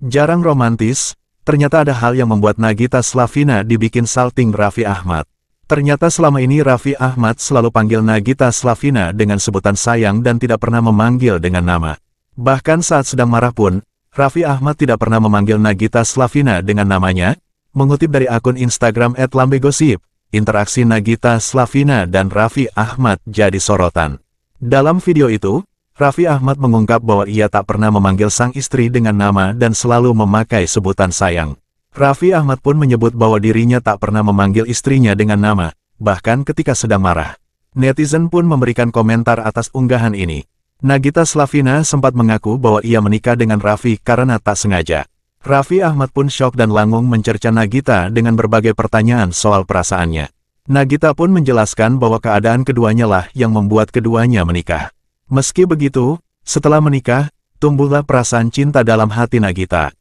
Jarang romantis, ternyata ada hal yang membuat Nagita Slavina dibikin salting Raffi Ahmad. Ternyata selama ini Raffi Ahmad selalu panggil Nagita Slavina dengan sebutan sayang dan tidak pernah memanggil dengan nama. Bahkan saat sedang marah pun, Raffi Ahmad tidak pernah memanggil Nagita Slavina dengan namanya, mengutip dari akun Instagram @lambegosip, interaksi Nagita Slavina dan Raffi Ahmad jadi sorotan. Dalam video itu, Raffi Ahmad mengungkap bahwa ia tak pernah memanggil sang istri dengan nama dan selalu memakai sebutan sayang. Raffi Ahmad pun menyebut bahwa dirinya tak pernah memanggil istrinya dengan nama, bahkan ketika sedang marah. Netizen pun memberikan komentar atas unggahan ini. Nagita Slavina sempat mengaku bahwa ia menikah dengan Raffi karena tak sengaja. Raffi Ahmad pun shock dan langung mencerca Nagita dengan berbagai pertanyaan soal perasaannya. Nagita pun menjelaskan bahwa keadaan keduanya lah yang membuat keduanya menikah. Meski begitu, setelah menikah, tumbuhlah perasaan cinta dalam hati Nagita.